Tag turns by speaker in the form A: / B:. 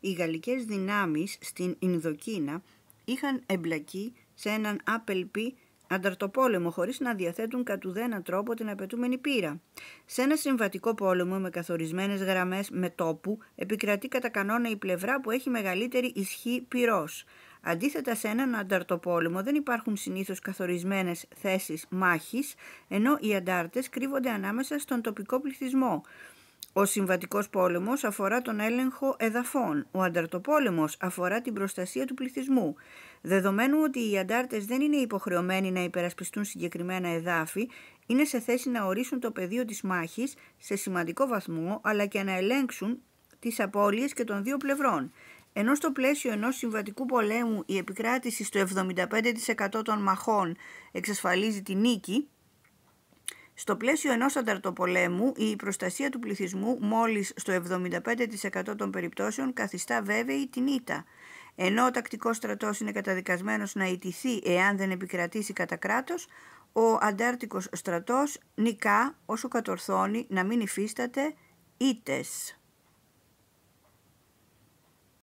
A: οι γαλλικές δυνάμεις στην Ινδοκίνα είχαν εμπλακεί σε έναν άπελπη ανταρτοπόλεμο χωρίς να διαθέτουν κατ' ουδένα τρόπο την απαιτούμενη πείρα. Σε ένα συμβατικό πόλεμο με καθορισμένες γραμμές με τόπου επικρατεί κατά κανόνα η πλευρά που έχει μεγαλύτερη ισχύ πυρός. Αντίθετα σε έναν ανταρτοπόλεμο δεν υπάρχουν συνήθως καθορισμένες θέσεις μάχης, ενώ οι αντάρτες κρύβονται ανάμεσα στον τοπικό πληθυσμό. Ο συμβατικός πόλεμος αφορά τον έλεγχο εδαφών. Ο ανταρτοπόλεμος αφορά την προστασία του πληθυσμού. Δεδομένου ότι οι αντάρτες δεν είναι υποχρεωμένοι να υπερασπιστούν συγκεκριμένα εδάφη, είναι σε θέση να ορίσουν το πεδίο της μάχης σε σημαντικό βαθμό, αλλά και να ελέγξουν τις απώλειες και των δύο πλευρών. Ενώ στο πλαίσιο ενός συμβατικού πολέμου η επικράτηση στο 75% των μαχών εξασφαλίζει τη νίκη, στο πλαίσιο ενός ανταρτοπολέμου, η προστασία του πληθυσμού μόλις στο 75% των περιπτώσεων καθιστά βέβαιη την ήττα, ενώ ο τακτικός στρατός είναι καταδικασμένος να ιτηθεί εάν δεν επικρατήσει κατά κράτος, ο αντάρτικος στρατός νικά όσο κατορθώνει να μην υφίσταται ήτες.